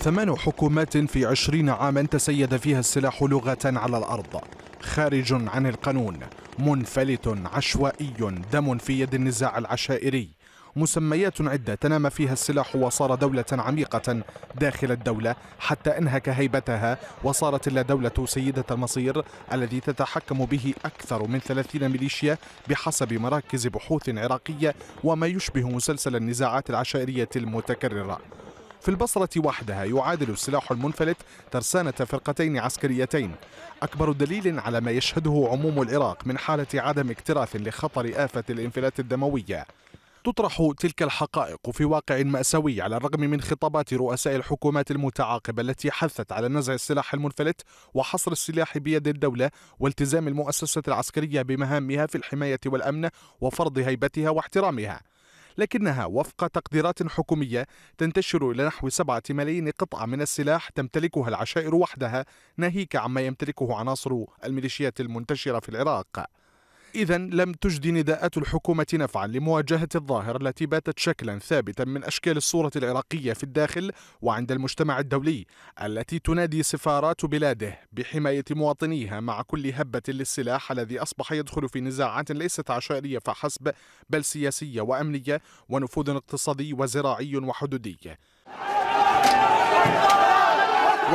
ثمان حكومات في عشرين عاما تسيد فيها السلاح لغة على الأرض خارج عن القانون منفلت عشوائي دم في يد النزاع العشائري مسميات عدة تنام فيها السلاح وصار دولة عميقة داخل الدولة حتى أنهك هيبتها وصارت إلا دولة سيدة المصير الذي تتحكم به أكثر من 30 ميليشيا بحسب مراكز بحوث عراقية وما يشبه مسلسل النزاعات العشائرية المتكررة في البصرة وحدها يعادل السلاح المنفلت ترسانة فرقتين عسكريتين أكبر دليل على ما يشهده عموم العراق من حالة عدم اكتراث لخطر آفة الانفلات الدموية تطرح تلك الحقائق في واقع مأساوي على الرغم من خطابات رؤساء الحكومات المتعاقبة التي حثت على نزع السلاح المنفلت وحصر السلاح بيد الدولة والتزام المؤسسة العسكرية بمهامها في الحماية والأمن وفرض هيبتها واحترامها لكنها وفق تقديرات حكومية تنتشر إلى نحو سبعة ملايين قطعة من السلاح تمتلكها العشائر وحدها ناهيك عما يمتلكه عناصر الميليشيات المنتشرة في العراق إذا لم تجد نداءات الحكومة نفعا لمواجهة الظاهرة التي باتت شكلا ثابتا من أشكال الصورة العراقية في الداخل وعند المجتمع الدولي التي تنادي سفارات بلاده بحماية مواطنيها مع كل هبة للسلاح الذي أصبح يدخل في نزاعات ليست عشائرية فحسب بل سياسية وأمنية ونفوذ اقتصادي وزراعي وحدودي.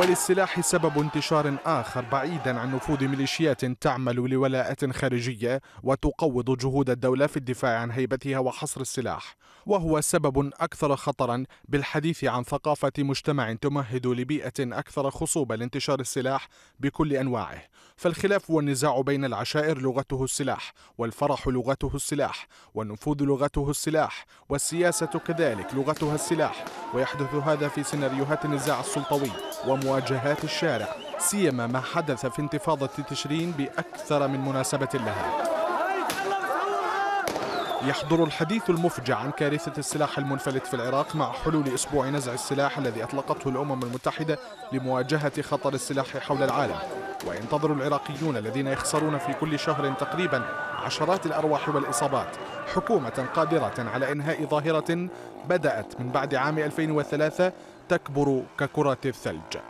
وللسلاح سبب انتشار آخر بعيدا عن نفوذ ميليشيات تعمل لولاءات خارجية وتقوض جهود الدولة في الدفاع عن هيبتها وحصر السلاح وهو سبب أكثر خطرا بالحديث عن ثقافة مجتمع تمهد لبيئة أكثر خصوبة لانتشار السلاح بكل أنواعه فالخلاف والنزاع بين العشائر لغته السلاح والفرح لغته السلاح والنفوذ لغته السلاح والسياسة كذلك لغتها السلاح ويحدث هذا في سيناريوهات النزاع السلطوي وم مواجهات الشارع سيما ما حدث في انتفاضة تشرين بأكثر من مناسبة لها يحضر الحديث المفجع عن كارثة السلاح المنفلت في العراق مع حلول أسبوع نزع السلاح الذي أطلقته الأمم المتحدة لمواجهة خطر السلاح حول العالم وينتظر العراقيون الذين يخسرون في كل شهر تقريبا عشرات الأرواح والإصابات حكومة قادرة على إنهاء ظاهرة بدأت من بعد عام 2003 تكبر ككرة الثلج